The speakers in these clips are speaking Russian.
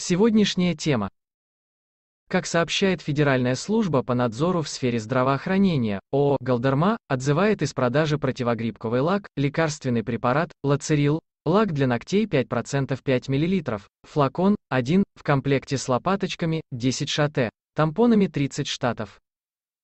Сегодняшняя тема. Как сообщает Федеральная служба по надзору в сфере здравоохранения, ООО «Галдерма» отзывает из продажи противогрибковый лак, лекарственный препарат, лацерил, лак для ногтей 5% 5 мл, флакон, 1, в комплекте с лопаточками, 10 шате, тампонами 30 штатов.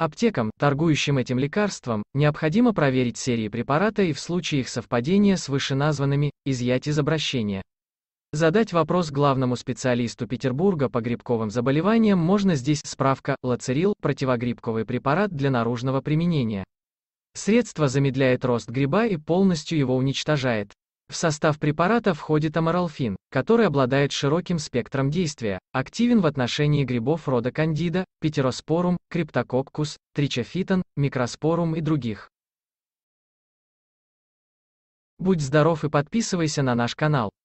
Аптекам, торгующим этим лекарством, необходимо проверить серии препарата и в случае их совпадения с вышеназванными, изъять из обращения. Задать вопрос главному специалисту Петербурга по грибковым заболеваниям можно здесь справка «Лацерил» – противогрибковый препарат для наружного применения. Средство замедляет рост гриба и полностью его уничтожает. В состав препарата входит аморалфин, который обладает широким спектром действия, активен в отношении грибов рода кандида, петероспорум, криптококкус, тричофитон, микроспорум и других. Будь здоров и подписывайся на наш канал.